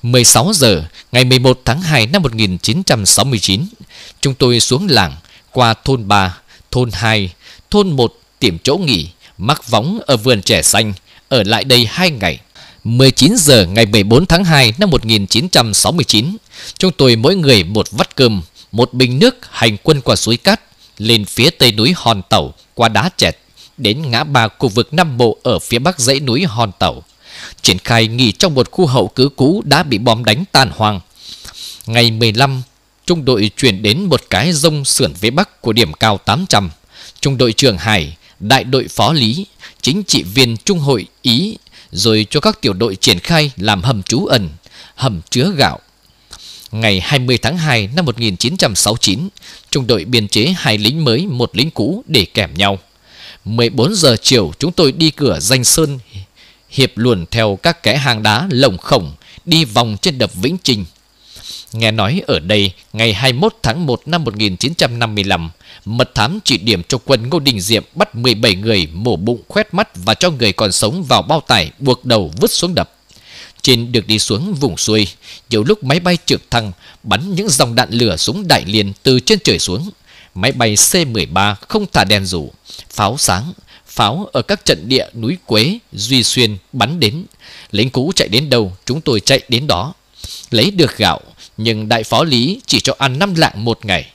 Speaker 1: 16 giờ ngày 11 tháng 2 năm 1969, chúng tôi xuống làng qua thôn 3, thôn 2, thôn 1 tìm chỗ nghỉ, mắc võng ở vườn trẻ xanh, ở lại đây 2 ngày. 19 giờ ngày 14 tháng 2 năm 1969, chúng tôi mỗi người một vắt cơm, một bình nước hành quân qua suối cát lên phía tây núi Hòn Tẩu qua đá chẹt đến ngã ba khu vực Nam Bộ ở phía bắc dãy núi Hòn Tẩu. Triển khai nghỉ trong một khu hậu cứ cũ đã bị bom đánh tàn hoang. Ngày 15, trung đội chuyển đến một cái rông sườn phía bắc của điểm cao 800. Trung đội trưởng Hải, đại đội phó lý, chính trị viên trung hội Ý rồi cho các tiểu đội triển khai làm hầm trú ẩn, hầm chứa gạo. Ngày 20 tháng 2 năm 1969, Trung đội biên chế hai lính mới, một lính cũ để kèm nhau. 14 giờ chiều chúng tôi đi cửa danh sơn hiệp luồn theo các kẽ hang đá lồng khổng đi vòng trên đập Vĩnh Trình. Nghe nói ở đây, ngày 21 tháng 1 năm 1955, mật thám chỉ điểm cho quân Ngô Đình Diệm bắt 17 người mổ bụng khoét mắt và cho người còn sống vào bao tải buộc đầu vứt xuống đập. Trên được đi xuống vùng xuôi, nhiều lúc máy bay trực thăng bắn những dòng đạn lửa xuống đại liên từ trên trời xuống. Máy bay C-13 không thả đèn rủ, pháo sáng, pháo ở các trận địa núi Quế, Duy Xuyên bắn đến. Lính cũ chạy đến đâu, chúng tôi chạy đến đó. Lấy được gạo, nhưng đại phó lý chỉ cho ăn năm lạng một ngày.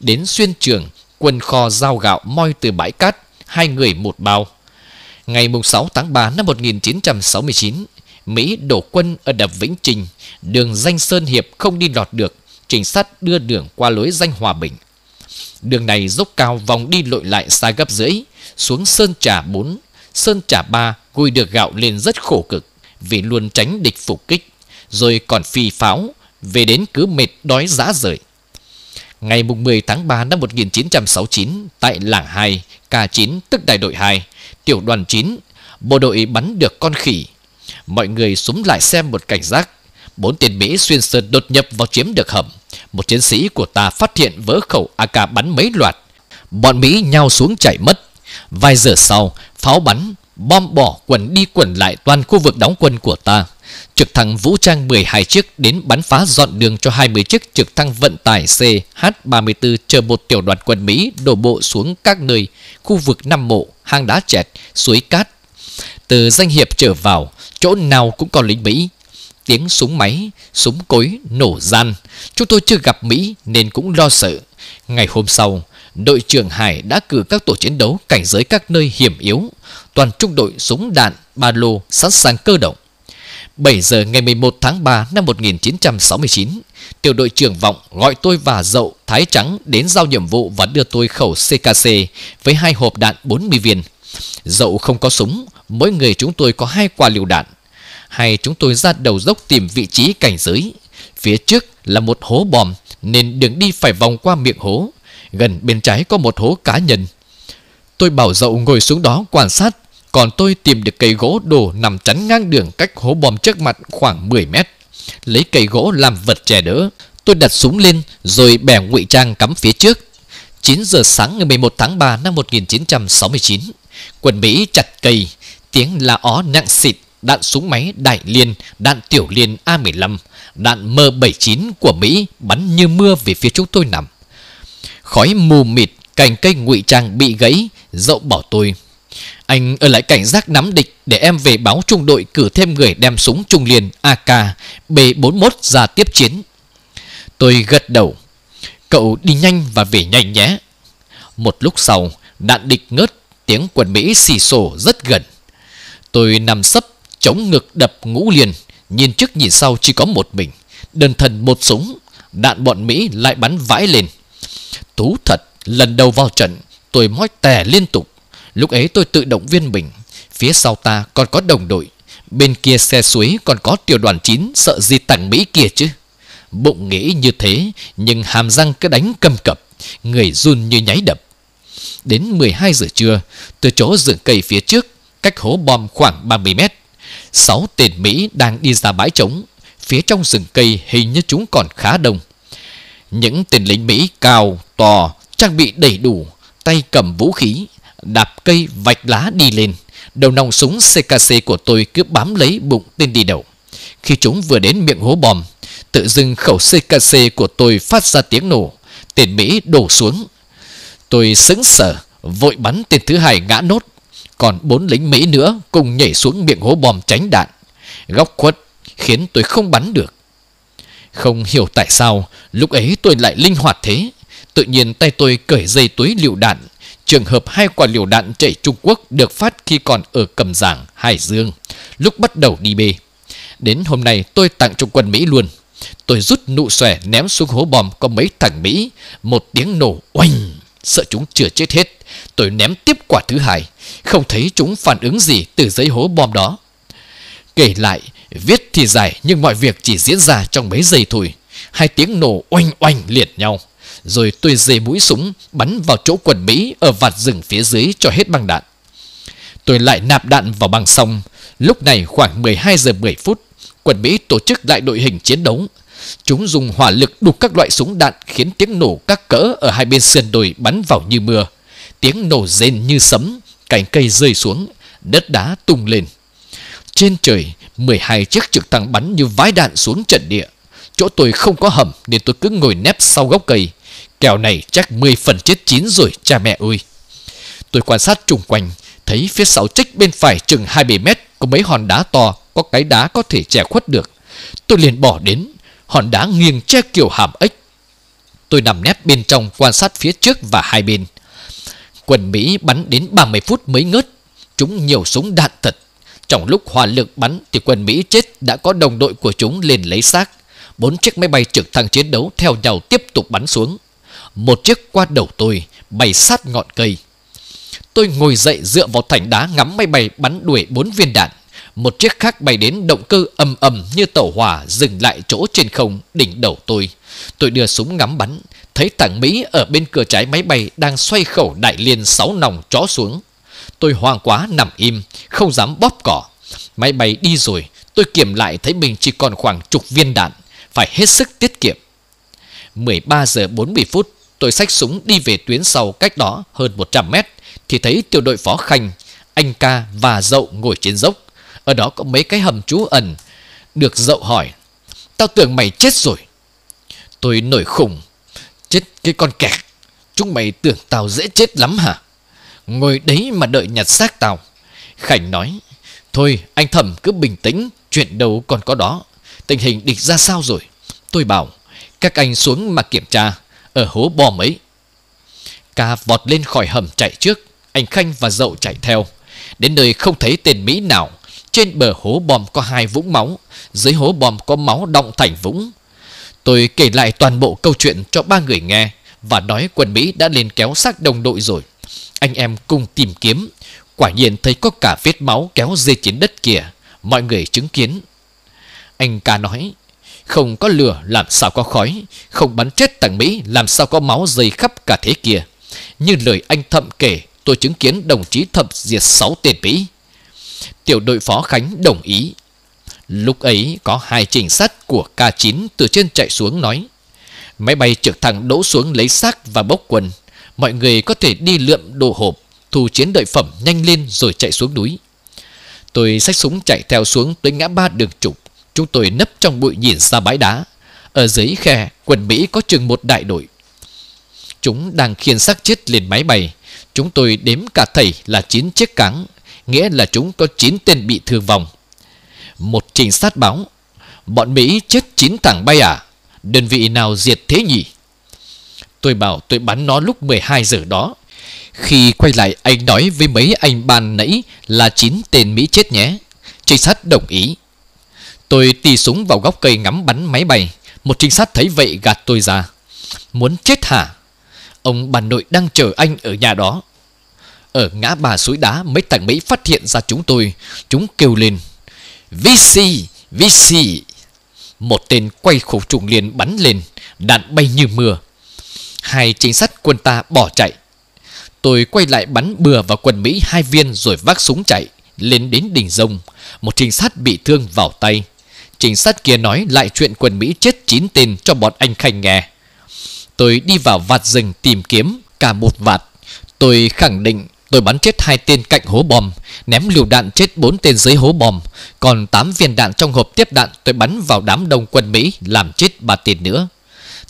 Speaker 1: Đến xuyên trường, quân kho giao gạo moi từ bãi cát, hai người một bao. Ngày 6 tháng 3 năm 1969, Mỹ đổ quân ở đập Vĩnh Trình, đường danh Sơn Hiệp không đi lọt được, Trình sát đưa đường qua lối danh Hòa Bình. Đường này dốc cao vòng đi lội lại xa gấp rưỡi, xuống Sơn Trà 4, Sơn Trà 3 gùi được gạo lên rất khổ cực vì luôn tránh địch phục kích, rồi còn phi pháo, về đến cứ mệt đói dã rời. Ngày 10 tháng 3 năm 1969, tại làng 2, K9 tức đại đội 2, tiểu đoàn 9, bộ đội bắn được con khỉ Mọi người súng lại xem một cảnh giác. Bốn tiền Mỹ xuyên sơn đột nhập vào chiếm được hầm. Một chiến sĩ của ta phát hiện vỡ khẩu AK bắn mấy loạt. Bọn Mỹ nhau xuống chạy mất. Vài giờ sau, pháo bắn, bom bỏ quần đi quần lại toàn khu vực đóng quân của ta. Trực thăng vũ trang 12 chiếc đến bắn phá dọn đường cho 20 chiếc trực thăng vận tải CH-34 chờ một tiểu đoàn quân Mỹ đổ bộ xuống các nơi, khu vực Nam Mộ, hang đá chẹt, suối cát. Từ danh hiệp trở vào, chỗ nào cũng có lính Mỹ. Tiếng súng máy, súng cối, nổ gian. Chúng tôi chưa gặp Mỹ nên cũng lo sợ. Ngày hôm sau, đội trưởng Hải đã cử các tổ chiến đấu cảnh giới các nơi hiểm yếu. Toàn trung đội súng đạn, ba lô sẵn sàng cơ động. 7 giờ ngày 11 tháng 3 năm 1969, tiểu đội trưởng Vọng gọi tôi và Dậu Thái Trắng đến giao nhiệm vụ và đưa tôi khẩu CKC với hai hộp đạn 40 viên. Dẫu không có súng, mỗi người chúng tôi có hai quả liều đạn. Hay chúng tôi ra đầu dốc tìm vị trí cảnh giới. Phía trước là một hố bom, nên đường đi phải vòng qua miệng hố. Gần bên trái có một hố cá nhân. Tôi bảo dậu ngồi xuống đó quan sát, còn tôi tìm được cây gỗ đổ nằm chắn ngang đường cách hố bom trước mặt khoảng 10 mét. Lấy cây gỗ làm vật che đỡ, tôi đặt súng lên rồi bẻ ngụy trang cắm phía trước. 9 giờ sáng ngày 11 tháng 3 năm 1969. Quân Mỹ chặt cây, tiếng la ó nặng xịt, đạn súng máy đại liên, đạn tiểu liên A-15, đạn M-79 của Mỹ bắn như mưa về phía chúng tôi nằm. Khói mù mịt, cành cây ngụy trang bị gãy, dậu bỏ tôi. Anh ở lại cảnh giác nắm địch để em về báo trung đội cử thêm người đem súng trung liên AK B41 ra tiếp chiến. Tôi gật đầu. Cậu đi nhanh và về nhanh nhé. Một lúc sau, đạn địch ngớt tiếng quân Mỹ xì xổ rất gần. Tôi nằm sấp, chống ngực đập ngũ liền, nhìn trước nhìn sau chỉ có một mình. Đơn thần một súng, đạn bọn Mỹ lại bắn vãi lên. Tú thật, lần đầu vào trận, tôi mói tè liên tục. Lúc ấy tôi tự động viên mình. Phía sau ta còn có đồng đội. Bên kia xe suối còn có tiểu đoàn 9 sợ gì tặng Mỹ kia chứ. Bụng nghĩ như thế, nhưng hàm răng cứ đánh cầm cập. Người run như nháy đập. Đến 12 giờ trưa, từ chỗ rừng cây phía trước, cách hố bom khoảng 30 mét, sáu tên Mỹ đang đi ra bãi trống. Phía trong rừng cây hình như chúng còn khá đông. Những tên lính Mỹ cao, to, trang bị đầy đủ, tay cầm vũ khí, đạp cây vạch lá đi lên. Đầu nòng súng CKC của tôi cứ bám lấy bụng tên đi đầu. Khi chúng vừa đến miệng hố bom, tự dưng khẩu CKC của tôi phát ra tiếng nổ. Tên Mỹ đổ xuống, Tôi sững sờ vội bắn tên thứ hai ngã nốt. Còn bốn lính Mỹ nữa cùng nhảy xuống miệng hố bom tránh đạn. Góc khuất khiến tôi không bắn được. Không hiểu tại sao, lúc ấy tôi lại linh hoạt thế. Tự nhiên tay tôi cởi dây túi liều đạn. Trường hợp hai quả liều đạn chạy Trung Quốc được phát khi còn ở Cầm Giảng, Hải Dương, lúc bắt đầu đi bê. Đến hôm nay tôi tặng cho quân Mỹ luôn. Tôi rút nụ xòe ném xuống hố bom có mấy thằng Mỹ. Một tiếng nổ oanh sợ chúng chưa chết hết. Tôi ném tiếp quả thứ hai, không thấy chúng phản ứng gì từ giấy hố bom đó. Kể lại, viết thì dài nhưng mọi việc chỉ diễn ra trong mấy giây thôi. Hai tiếng nổ oanh oanh liệt nhau. Rồi tôi dây mũi súng bắn vào chỗ quần Mỹ ở vạt rừng phía dưới cho hết băng đạn. Tôi lại nạp đạn vào băng sông. Lúc này khoảng 12 giờ 10 phút, quân Mỹ tổ chức lại đội hình chiến đấu Chúng dùng hỏa lực đục các loại súng đạn khiến tiếng nổ các cỡ ở hai bên sườn đồi bắn vào như mưa. Tiếng nổ rên như sấm, cành cây rơi xuống, đất đá tung lên. Trên trời, 12 chiếc trực thăng bắn như vái đạn xuống trận địa. Chỗ tôi không có hầm nên tôi cứ ngồi nép sau gốc cây. Kèo này chắc 10 phần chết chín rồi cha mẹ ơi. Tôi quan sát chung quanh, thấy phía sau trích bên phải chừng 27 mét có mấy hòn đá to, có cái đá có thể chè khuất được. Tôi liền bỏ đến hòn đá nghiêng che kiểu hàm ếch. Tôi nằm nép bên trong quan sát phía trước và hai bên. Quân Mỹ bắn đến 30 phút mới ngớt, chúng nhiều súng đạn thật. Trong lúc hỏa lực bắn thì quân Mỹ chết đã có đồng đội của chúng lên lấy xác. Bốn chiếc máy bay trực thăng chiến đấu theo nhau tiếp tục bắn xuống. Một chiếc qua đầu tôi, bay sát ngọn cây. Tôi ngồi dậy dựa vào thành đá ngắm máy bay bắn đuổi bốn viên đạn một chiếc khác bay đến động cơ ầm ầm như tàu hỏa dừng lại chỗ trên không đỉnh đầu tôi. Tôi đưa súng ngắm bắn, thấy thằng Mỹ ở bên cửa trái máy bay đang xoay khẩu đại liên sáu nòng chó xuống. Tôi hoang quá nằm im, không dám bóp cỏ. Máy bay đi rồi, tôi kiểm lại thấy mình chỉ còn khoảng chục viên đạn, phải hết sức tiết kiệm. 13 giờ 40 phút, tôi xách súng đi về tuyến sau cách đó hơn 100 mét, thì thấy tiểu đội phó Khanh, anh ca và dậu ngồi trên dốc. Ở đó có mấy cái hầm trú ẩn Được dậu hỏi Tao tưởng mày chết rồi Tôi nổi khủng Chết cái con kẹt Chúng mày tưởng tao dễ chết lắm hả Ngồi đấy mà đợi nhặt xác tao Khảnh nói Thôi anh thẩm cứ bình tĩnh Chuyện đâu còn có đó Tình hình địch ra sao rồi Tôi bảo Các anh xuống mà kiểm tra Ở hố bò ấy Ca vọt lên khỏi hầm chạy trước Anh Khanh và Dậu chạy theo Đến nơi không thấy tên Mỹ nào trên bờ hố bom có hai vũng máu, dưới hố bom có máu đọng thành vũng. Tôi kể lại toàn bộ câu chuyện cho ba người nghe và nói quân Mỹ đã lên kéo xác đồng đội rồi. Anh em cùng tìm kiếm, quả nhiên thấy có cả vết máu kéo dây trên đất kìa, mọi người chứng kiến. Anh ca nói, không có lửa làm sao có khói, không bắn chết thằng Mỹ làm sao có máu dây khắp cả thế kia. Như lời anh Thậm kể, tôi chứng kiến đồng chí Thậm diệt 6 tên Mỹ. Tiểu đội phó Khánh đồng ý. Lúc ấy có hai trinh sát của K9 từ trên chạy xuống nói Máy bay trực thăng đổ xuống lấy xác và bốc quần. Mọi người có thể đi lượm đồ hộp, thu chiến đợi phẩm nhanh lên rồi chạy xuống núi. Tôi xách súng chạy theo xuống tới ngã ba đường trục. Chúng tôi nấp trong bụi nhìn ra bãi đá. Ở dưới khe, quần Mỹ có chừng một đại đội. Chúng đang khiên xác chết lên máy bay. Chúng tôi đếm cả thầy là 9 chiếc cáng nghĩa là chúng có 9 tên bị thương vong. Một trinh sát báo, bọn Mỹ chết 9 thằng bay à? Đơn vị nào diệt thế nhỉ? Tôi bảo tôi bắn nó lúc 12 giờ đó. Khi quay lại anh nói với mấy anh ban nãy là 9 tên Mỹ chết nhé. Trinh sát đồng ý. Tôi tì súng vào góc cây ngắm bắn máy bay. Một trinh sát thấy vậy gạt tôi ra. Muốn chết hả? Ông bà nội đang chờ anh ở nhà đó. Ở ngã ba suối đá mấy thằng Mỹ phát hiện ra chúng tôi Chúng kêu lên VC! VC! Một tên quay khẩu trùng liền bắn lên Đạn bay như mưa Hai trinh sát quân ta bỏ chạy Tôi quay lại bắn bừa vào quần Mỹ hai viên rồi vác súng chạy Lên đến đỉnh rông Một trinh sát bị thương vào tay Trinh sát kia nói lại chuyện quân Mỹ chết chín tên cho bọn anh Khanh nghe Tôi đi vào vạt rừng tìm kiếm cả một vạt Tôi khẳng định Tôi bắn chết hai tên cạnh hố bom, ném liều đạn chết bốn tên dưới hố bom, còn 8 viên đạn trong hộp tiếp đạn tôi bắn vào đám đông quân Mỹ làm chết ba tên nữa.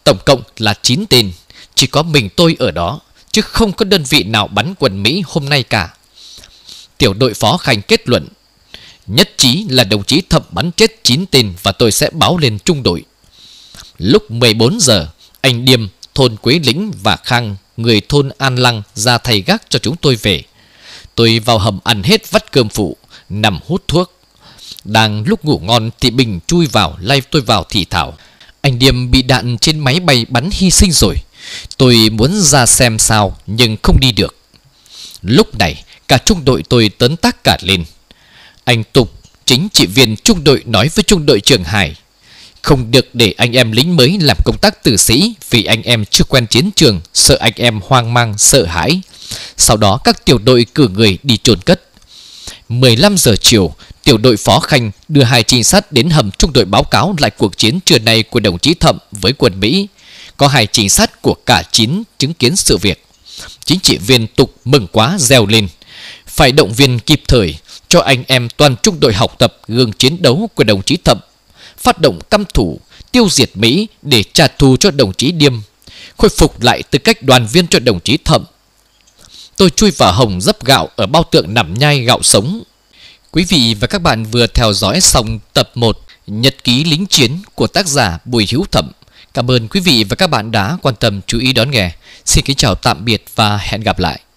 Speaker 1: Tổng cộng là 9 tên, chỉ có mình tôi ở đó, chứ không có đơn vị nào bắn quân Mỹ hôm nay cả. Tiểu đội phó Khanh kết luận, nhất trí là đồng chí Thẩm bắn chết 9 tên và tôi sẽ báo lên trung đội. Lúc 14 giờ, anh Điềm, thôn Quế Lĩnh và Khang người thôn An Lăng ra thay gác cho chúng tôi về. Tôi vào hầm ăn hết vắt cơm phụ, nằm hút thuốc. Đang lúc ngủ ngon thì Bình chui vào, lay tôi vào thì thảo. Anh Điềm bị đạn trên máy bay bắn hy sinh rồi. Tôi muốn ra xem sao nhưng không đi được. Lúc này cả trung đội tôi tấn tác cả lên. Anh Tục, chính trị viên trung đội nói với trung đội trưởng Hải không được để anh em lính mới làm công tác tử sĩ vì anh em chưa quen chiến trường, sợ anh em hoang mang, sợ hãi. Sau đó các tiểu đội cử người đi trồn cất. 15 giờ chiều, tiểu đội phó Khanh đưa hai trinh sát đến hầm trung đội báo cáo lại cuộc chiến trưa nay của đồng chí Thậm với quân Mỹ. Có hai trinh sát của cả chín chứng kiến sự việc. Chính trị viên tục mừng quá reo lên. Phải động viên kịp thời cho anh em toàn trung đội học tập gương chiến đấu của đồng chí Thậm phát động căm thủ, tiêu diệt Mỹ để trả thù cho đồng chí Điêm, khôi phục lại tư cách đoàn viên cho đồng chí Thậm. Tôi chui vào hồng dấp gạo ở bao tượng nằm nhai gạo sống. Quý vị và các bạn vừa theo dõi xong tập 1 Nhật ký lính chiến của tác giả Bùi Hữu Thậm Cảm ơn quý vị và các bạn đã quan tâm chú ý đón nghe. Xin kính chào tạm biệt và hẹn gặp lại.